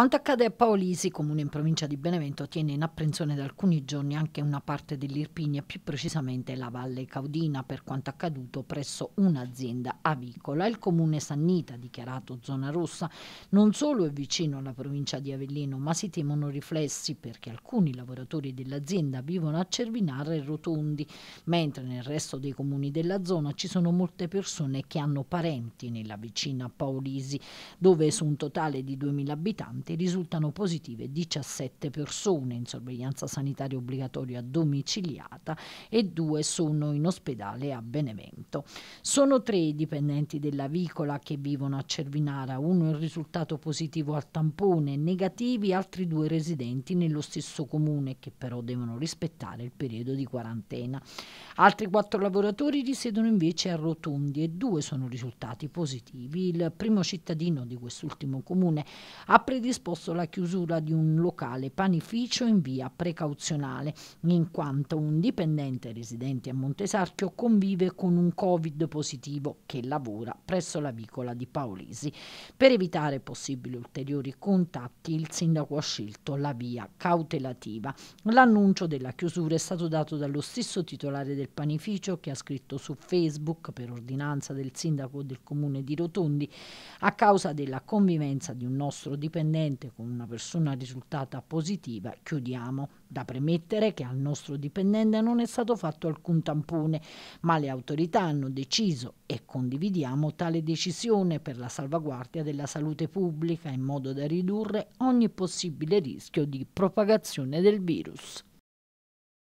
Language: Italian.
Quanto accade a Paolisi, comune in provincia di Benevento, tiene in apprensione da alcuni giorni anche una parte dell'Irpinia, più precisamente la Valle Caudina, per quanto accaduto presso un'azienda avicola. Il comune Sannita, dichiarato zona rossa, non solo è vicino alla provincia di Avellino, ma si temono riflessi perché alcuni lavoratori dell'azienda vivono a Cervinare e Rotondi, mentre nel resto dei comuni della zona ci sono molte persone che hanno parenti nella vicina Paolisi, dove su un totale di 2.000 abitanti contatti risultano positive 17 persone in sorveglianza sanitaria obbligatoria domiciliata e due sono in ospedale a Benevento. Sono tre i dipendenti della vicola che vivono a Cervinara, uno è risultato positivo al tampone, negativi altri due residenti nello stesso comune che però devono rispettare il periodo di quarantena. Altri quattro lavoratori risiedono invece a Rotondi e due sono risultati positivi. Il primo cittadino di quest'ultimo comune ha predisposto disposto la chiusura di un locale panificio in via precauzionale, in quanto un dipendente residente a Montesarchio convive con un Covid positivo che lavora presso la vicola di Paolisi. Per evitare possibili ulteriori contatti, il sindaco ha scelto la via cautelativa. L'annuncio della chiusura è stato dato dallo stesso titolare del panificio che ha scritto su Facebook per ordinanza del sindaco del comune di Rotondi a causa della convivenza di un nostro dipendente dipendente con una persona risultata positiva, chiudiamo. Da premettere che al nostro dipendente non è stato fatto alcun tampone, ma le autorità hanno deciso e condividiamo tale decisione per la salvaguardia della salute pubblica in modo da ridurre ogni possibile rischio di propagazione del virus.